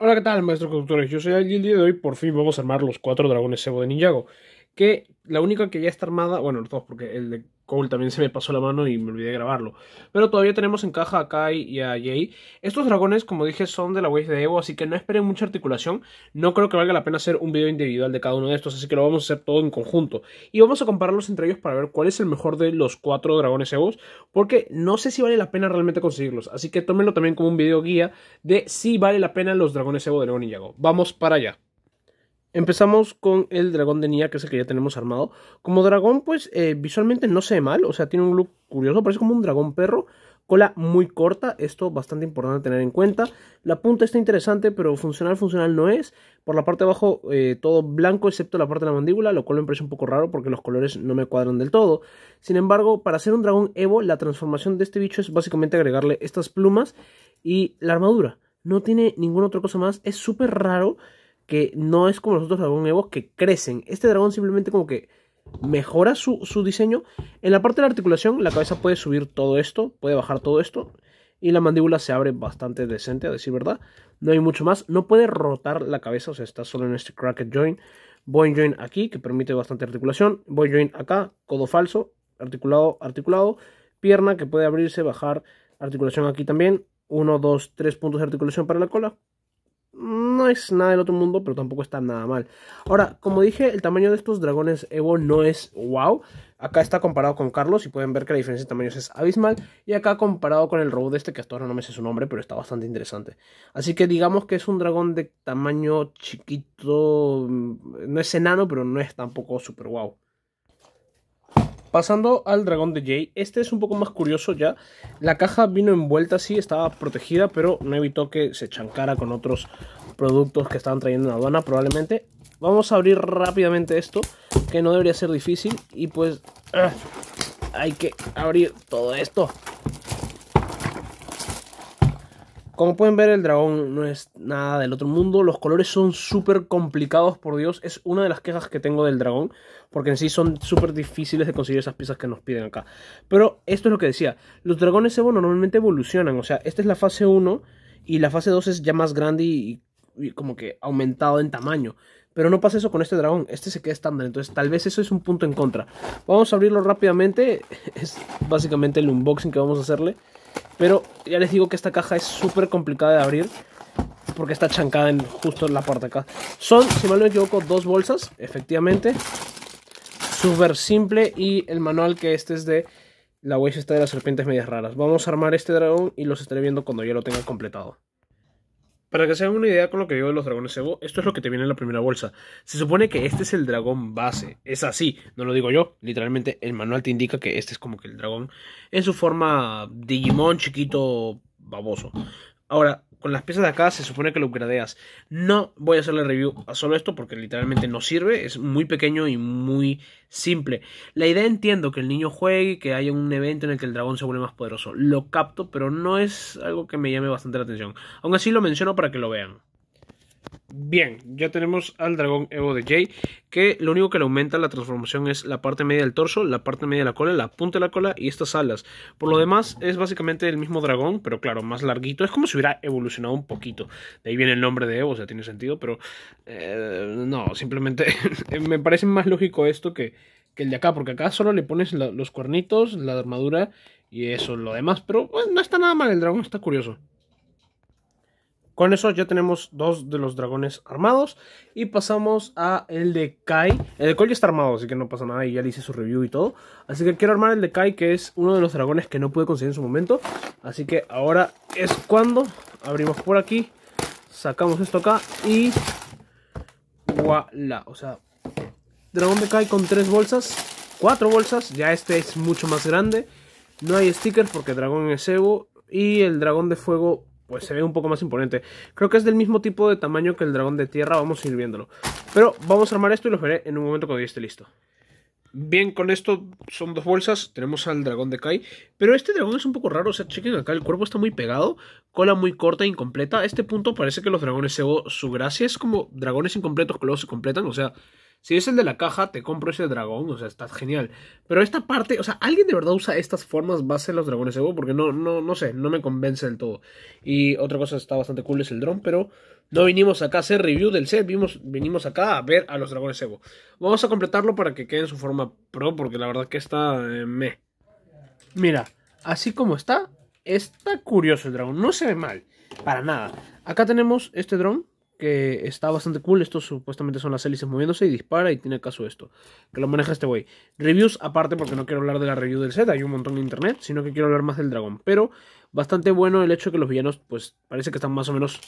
Hola, ¿qué tal, maestros conductores? Yo soy Al y el día de hoy por fin vamos a armar los cuatro dragones cebo de Ninjago. Que la única que ya está armada, bueno, los dos, porque el de Cole también se me pasó la mano y me olvidé de grabarlo. Pero todavía tenemos en caja a Kai y a Jay. Estos dragones, como dije, son de la Wave de Evo, así que no esperen mucha articulación. No creo que valga la pena hacer un video individual de cada uno de estos, así que lo vamos a hacer todo en conjunto. Y vamos a compararlos entre ellos para ver cuál es el mejor de los cuatro dragones Evo. porque no sé si vale la pena realmente conseguirlos. Así que tómenlo también como un video guía de si vale la pena los dragones Evo de León y Yago. Vamos para allá. Empezamos con el dragón de Nia, que es el que ya tenemos armado. Como dragón, pues eh, visualmente no se ve mal, o sea, tiene un look curioso, parece como un dragón perro. Cola muy corta, esto bastante importante tener en cuenta. La punta está interesante, pero funcional, funcional no es. Por la parte de abajo, eh, todo blanco, excepto la parte de la mandíbula, lo cual me parece un poco raro porque los colores no me cuadran del todo. Sin embargo, para hacer un dragón Evo, la transformación de este bicho es básicamente agregarle estas plumas y la armadura. No tiene ninguna otra cosa más, es súper raro que no es como los otros dragones nuevos que crecen. Este dragón simplemente como que mejora su, diseño. En la parte de la articulación, la cabeza puede subir todo esto, puede bajar todo esto. Y la mandíbula se abre bastante decente, a decir verdad. No hay mucho más. No puede rotar la cabeza, o sea, está solo en este cracket joint. Boy Join aquí, que permite bastante articulación. Boy Join acá, codo falso, articulado, articulado. Pierna que puede abrirse, bajar. Articulación aquí también. Uno, dos, tres puntos de articulación para la cola no es nada del otro mundo, pero tampoco está nada mal. Ahora, como dije, el tamaño de estos dragones Evo no es wow. Acá está comparado con Carlos y pueden ver que la diferencia de tamaños es abismal. Y acá comparado con el robot este, que hasta ahora no me sé su nombre, pero está bastante interesante. Así que digamos que es un dragón de tamaño chiquito. Mm, no es enano, pero no es tampoco super wow. Pasando al dragón de Jay, este es un poco más curioso ya. La caja vino envuelta, así, estaba protegida, pero no evitó que se chancara con otros productos que estaban trayendo en la aduana, probablemente. Vamos a abrir rápidamente esto, que no debería ser difícil. Y pues, ah, hay que abrir todo esto. Como pueden ver, el dragón no es nada del otro mundo. Los colores son súper complicados, por Dios. Es una de las quejas que tengo del dragón, porque en sí son súper difíciles de conseguir esas piezas que nos piden acá. Pero esto es lo que decía. Los dragones Evo normalmente evolucionan. O sea, esta es la fase 1 y la fase 2 es ya más grande y, y como que aumentado en tamaño. Pero no pasa eso con este dragón. Este se queda estándar. Entonces, tal vez eso es un punto en contra. Vamos a abrirlo rápidamente. Es básicamente el unboxing que vamos a hacerle. Pero ya les digo que esta caja es súper complicada de abrir porque está chancada en, justo en la parte acá. Son, si mal no me equivoco, dos bolsas, efectivamente. Súper simple y el manual que este es de la huella está de las serpientes medias raras. Vamos a armar este dragón y los estaré viendo cuando ya lo tenga completado. Para que se hagan una idea con lo que digo de los dragones cebo, esto es lo que te viene en la primera bolsa. Se supone que este es el dragón base. Es así, no lo digo yo. Literalmente el manual te indica que este es como que el dragón en su forma Digimon chiquito baboso. Ahora, con las piezas de acá se supone que lo upgradeas. No voy a hacerle review a solo esto porque literalmente no sirve. Es muy pequeño y muy simple. La idea entiendo que el niño juegue, que haya un evento en el que el dragón se vuelve más poderoso. Lo capto, pero no es algo que me llame bastante la atención. Aún así lo menciono para que lo vean. Bien, ya tenemos al dragón Evo de Jay, que lo único que le aumenta la transformación es la parte media del torso, la parte media de la cola, la punta de la cola y estas alas. Por lo demás, es básicamente el mismo dragón, pero claro, más larguito. Es como si hubiera evolucionado un poquito. De ahí viene el nombre de Evo, o sea, tiene sentido, pero eh, no, simplemente eh, me parece más lógico esto que, que, el de acá, porque acá solo le pones los cuernitos, la armadura y eso, lo demás. Pero bueno, no está nada mal, el dragón está curioso. Con eso ya tenemos dos de los dragones armados. Y pasamos a el de Kai. El de Kohl ya está armado, así que no pasa nada. Y ya le hice su review y todo. Así que quiero armar el de Kai, que es uno de los dragones que no pude conseguir en su momento. Así que ahora es cuando abrimos por aquí. Sacamos esto acá y... Voilà. O sea, dragón de Kai con tres bolsas. Cuatro bolsas. Ya este es mucho más grande. No hay stickers porque dragón es Evo. Y el dragón de fuego pues se ve un poco más imponente. Creo que es del mismo tipo de tamaño que el dragón de tierra, vamos a ir viéndolo. Pero vamos a armar esto y lo veré en un momento cuando esté listo. Bien, con esto son dos bolsas, tenemos al dragón de Kai, pero este dragón es un poco raro, o sea, chequen acá, el cuerpo está muy pegado, cola muy corta e incompleta, este punto parece que los dragones o su gracia es como dragones incompletos que luego se completan, o sea, si es el de la caja, te compro ese dragón, o sea, está genial. Pero esta parte, o sea, ¿alguien de verdad usa estas formas base en los dragones Evo? Porque no, no, no sé, no me convence del todo. Y otra cosa está bastante cool es el dron, pero no vinimos acá a hacer review del set, vinimos acá a ver a los dragones Evo. Vamos a completarlo para que quede en su forma pro, porque la verdad que está eh, Mira, así como está, está curioso el dragón, no se ve mal, para nada. Acá tenemos este dron, que está bastante cool. Estos supuestamente son las hélices moviéndose y dispara y tiene caso esto. Que lo maneja este güey. Reviews aparte porque no quiero hablar de la review del set hay un montón en internet, sino que quiero hablar más del dragón. Pero bastante bueno el hecho de que los villanos pues parece que están más o menos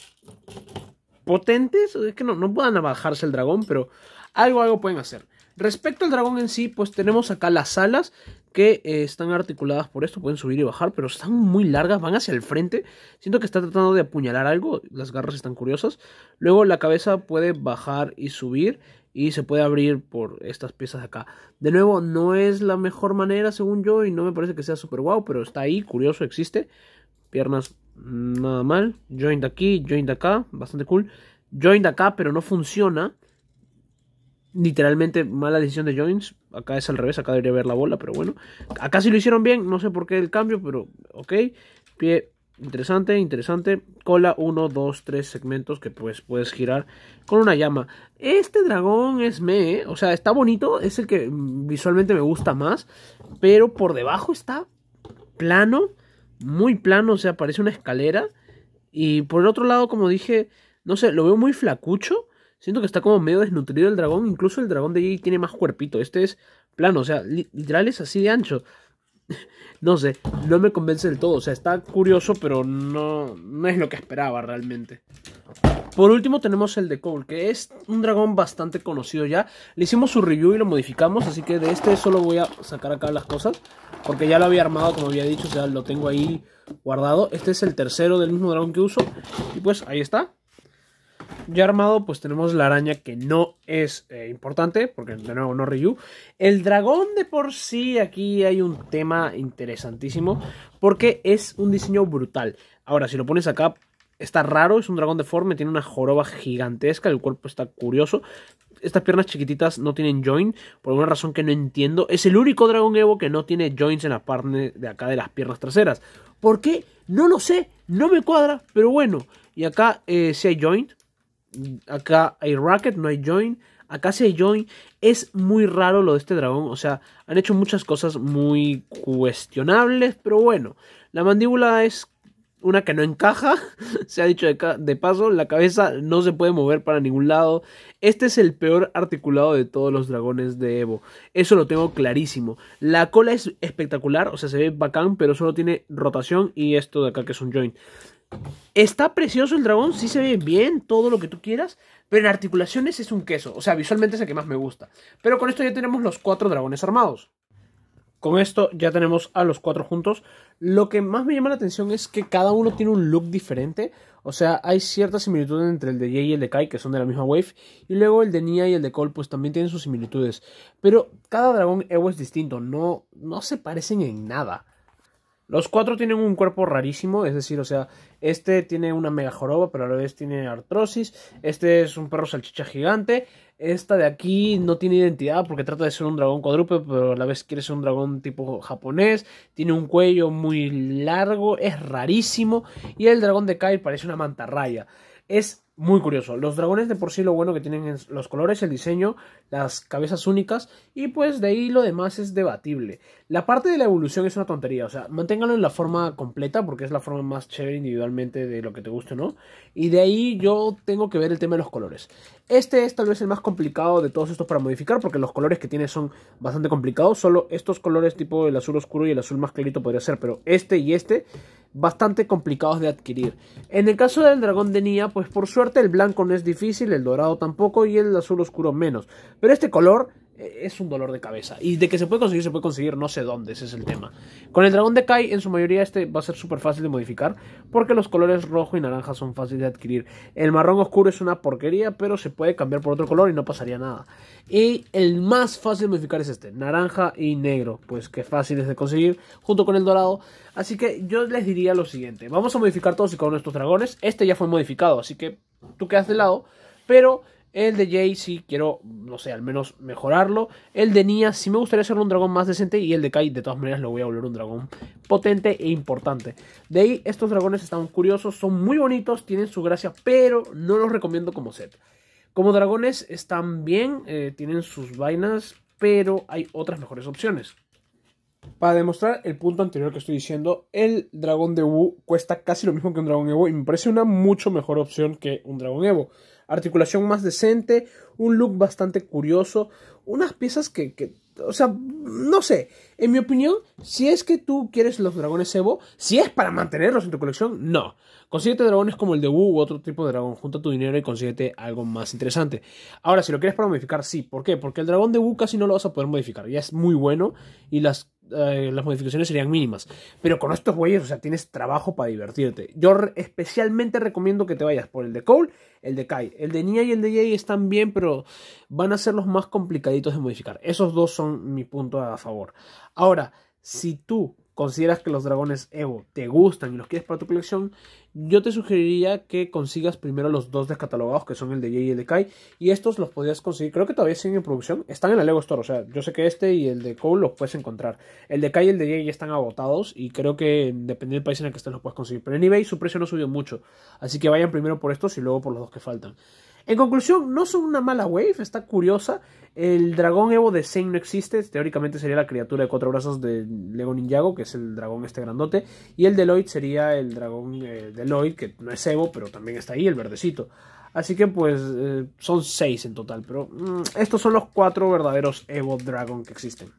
potentes. Es que no, no puedan bajarse el dragón, pero algo, algo pueden hacer. Respecto al dragón en sí, pues tenemos acá las alas que eh, están articuladas por esto, pueden subir y bajar, pero están muy largas, van hacia el frente. Siento que está tratando de apuñalar algo, las garras están curiosas. Luego la cabeza puede bajar y subir y se puede abrir por estas piezas de acá. De nuevo, no es la mejor manera según yo y no me parece que sea súper guau, pero está ahí, curioso, existe. Piernas, mm, nada mal. Joint aquí, joint acá, bastante cool. de acá, pero no funciona literalmente mala decisión de Joins Acá es al revés, acá debería ver la bola, pero bueno. Acá sí lo hicieron bien, no sé por qué el cambio, pero ok. Pie interesante, interesante. Cola 1, 2, 3 segmentos que pues, puedes girar con una llama. Este dragón es me, ¿eh? o sea, está bonito, es el que visualmente me gusta más, pero por debajo está plano, muy plano, o sea, parece una escalera. Y por el otro lado, como dije, no sé, lo veo muy flacucho Siento que está como medio desnutrido el dragón. Incluso el dragón de allí tiene más cuerpito. Este es plano, o sea, literal es así de ancho. No sé, no me convence del todo. O sea, está curioso, pero no, no es lo que esperaba realmente. Por último tenemos el de Cole, que es un dragón bastante conocido ya. Le hicimos su review y lo modificamos, así que de este solo voy a sacar acá las cosas. Porque ya lo había armado, como había dicho, o sea, lo tengo ahí guardado. Este es el tercero del mismo dragón que uso. Y pues ahí está ya armado, pues tenemos la araña que no es eh, importante, porque de nuevo no Ryu. El dragón de por sí, aquí hay un tema interesantísimo, porque es un diseño brutal. Ahora, si lo pones acá, está raro, es un dragón deforme, tiene una joroba gigantesca, el cuerpo está curioso. Estas piernas chiquititas no tienen joint, por alguna razón que no entiendo. Es el único dragón Evo que no tiene joints en la parte de acá de las piernas traseras. ¿Por qué? No lo sé, no me cuadra, pero bueno. Y acá eh, si hay joint, Acá hay racket, no hay join. Acá sí hay join. Es muy raro lo de este dragón. O sea, han hecho muchas cosas muy cuestionables. Pero bueno, la mandíbula es una que no encaja. se ha dicho de, paso. La cabeza no se puede mover para ningún lado. Este es el peor articulado de todos los dragones de Evo. Eso lo tengo clarísimo. La cola es espectacular. O sea, se ve bacán. Pero solo tiene rotación. Y esto de acá que es un join. Está precioso el dragón, sí se ve bien, todo lo que tú quieras, pero en articulaciones es un queso, o sea, visualmente es el que más me gusta. Pero con esto ya tenemos los cuatro dragones armados. Con esto ya tenemos a los cuatro juntos. Lo que más me llama la atención es que cada uno tiene un look diferente. O sea, hay cierta similitudes entre el de Jay y el de Kai, que son de la misma wave. Y luego el de Nia y el de Cole, pues también tienen sus similitudes. Pero cada dragón es distinto. No, no se parecen en nada. Los cuatro tienen un cuerpo rarísimo, es decir, o sea, este tiene una mega joroba, pero a la vez tiene artrosis. Este es un perro salchicha gigante. Esta de aquí no tiene identidad porque trata de ser un dragón cuadrúpedo, pero a la vez quiere ser un dragón tipo japonés. Tiene un cuello muy largo, es rarísimo. Y el dragón de Kai parece una mantarraya. Es muy curioso. Los dragones de por sí lo bueno que tienen es los colores, el diseño, las cabezas únicas y pues de ahí lo demás es debatible. La parte de la evolución es una tontería, o sea, manténgalo en la forma completa porque es la forma más chévere individualmente de lo que te guste, ¿no? Y de ahí yo tengo que ver el tema de los colores. Este es tal vez el más complicado de todos estos para modificar porque los colores que tiene son bastante complicados, solo estos colores tipo el azul oscuro y el azul más clarito podría ser, pero este y este bastante complicados de adquirir. En el caso del dragón de Nia, pues por suerte el blanco no es difícil, el dorado tampoco y el azul oscuro menos. Pero este color e-, es un dolor de cabeza. Y de que se puede conseguir, se puede conseguir no sé dónde, ese es el tema. Con el dragón de Kai, en su mayoría este va a ser súper fácil de modificar, porque los colores rojo y naranja son fáciles de adquirir. El marrón oscuro es una porquería, pero se puede cambiar por otro color y no pasaría nada. Y el más fácil de modificar es este, naranja y negro, pues que fáciles de conseguir, junto con el dorado. Así que yo les diría lo siguiente, vamos a modificar todos y cada uno de estos dragones. Este ya fue modificado, así que tú quedas de lado, pero el de Jay sí quiero, no sé, al menos mejorarlo. El de Nia si me gustaría hacerlo un dragón más decente. Y el de Kai de todas maneras lo voy a volver un dragón potente e importante. De ahí estos dragones están curiosos, son muy bonitos, tienen su gracia, pero no los recomiendo como set. Como dragones están bien, eh, tienen sus vainas, pero hay otras mejores opciones. Para demostrar el punto anterior que estoy diciendo, el dragón de Wu cuesta casi lo mismo que un dragón Evo y me parece una mucho mejor opción que un dragón Evo articulación más decente, un look bastante curioso, unas piezas que, o sea, no sé, en mi opinión, si es que tú quieres los dragones Evo, si es para mantenerlos en tu colección, no. Consíguete dragones como el de Wu u otro tipo de dragón, junta tu dinero y consíguete algo más interesante. Ahora, si lo quieres para modificar, sí. ¿Por qué? Porque el dragón de Wu casi no lo vas a poder modificar, ya es muy bueno y las eh, las modificaciones serían mínimas. Pero con estos güeyes, o sea, tienes trabajo para divertirte. Yo especialmente recomiendo que te vayas por el de Cole, el de Kai. El de Nia y el de Jay están bien, pero van a ser los más complicaditos de modificar. Esos dos son mi punto a favor. Ahora, si tú consideras que los dragones Evo te gustan y los quieres para tu colección, yo te sugeriría que consigas primero los dos descatalogados, que son el de Jay y el de Kai, y estos los podrías conseguir, creo que todavía siguen en producción, están en la Lego Store, o sea, yo sé que este y el de Cole los puedes encontrar. El de Kai y el de Jay ya están agotados y creo que dependiendo del país en el que estés los puedes conseguir, pero en eBay su precio no subió mucho, así que vayan primero por estos y luego por los dos que faltan. En conclusión, no son una mala wave, está curiosa. El dragón Evo de Zane no existe, teóricamente sería la criatura de cuatro brazos de Lego Ninjago, que es el dragón este grandote, y el de sería el dragón eh, de Lloyd, que no es Evo, pero también está ahí, el verdecito. Así que pues eh, son seis en total, pero mm, estos son los cuatro verdaderos Evo Dragon que existen.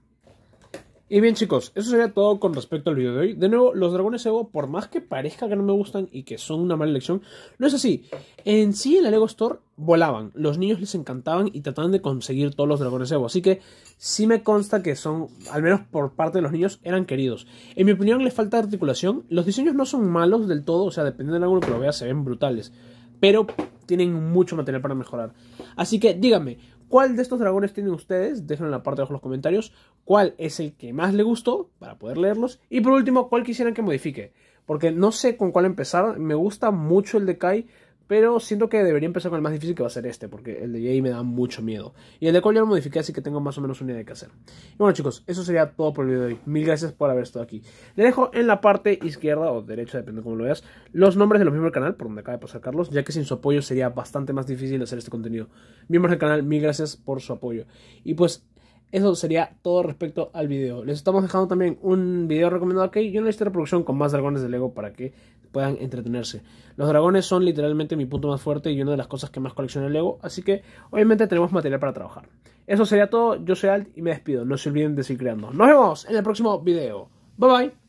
Y bien chicos, eso sería todo con respecto al video de hoy. De nuevo, los dragones Evo, por más que parezca que no me gustan y que son una mala elección, no es así. En sí, en la Lego Store volaban, los niños les encantaban y trataban de conseguir todos los dragones Evo. Así que sí me consta que son, al menos por parte de los niños, eran queridos. En mi opinión, les falta articulación. Los diseños no son malos del todo, o sea, dependiendo de alguno que lo vea, se ven brutales. Pero tienen mucho material para mejorar. Así que díganme, ¿Cuál de estos dragones tienen ustedes? Déjenlo en la parte de abajo en los comentarios. ¿Cuál es el que más le gustó para poder leerlos? Y por último, ¿cuál quisieran que modifique? Porque no sé con cuál empezar. Me gusta mucho el de Kai, pero siento que debería empezar con el más difícil que va a ser este, porque el de Jay me da mucho miedo. Y el de Cole ya lo modifiqué, así que tengo más o menos una idea que hacer. Y bueno chicos, eso sería todo por el video de hoy. Mil gracias por haber estado aquí. le dejo en la parte izquierda o derecha, depende de cómo lo veas, los nombres de los miembros del canal, por donde acaba de pasar Carlos, ya que sin su apoyo sería bastante más difícil hacer este contenido. Miembros del canal, mil gracias por su apoyo. Y pues eso sería todo respecto al video. Les estamos dejando también un video recomendado Y yo no de reproducción con más dragones de Lego para que puedan entretenerse. Los dragones son literalmente mi punto más fuerte y una de las cosas que más colecciona el Lego, así que obviamente tenemos material para trabajar. Eso sería todo, yo soy Alt y me despido, no se olviden de seguir creando. Nos vemos en el próximo video. Bye bye.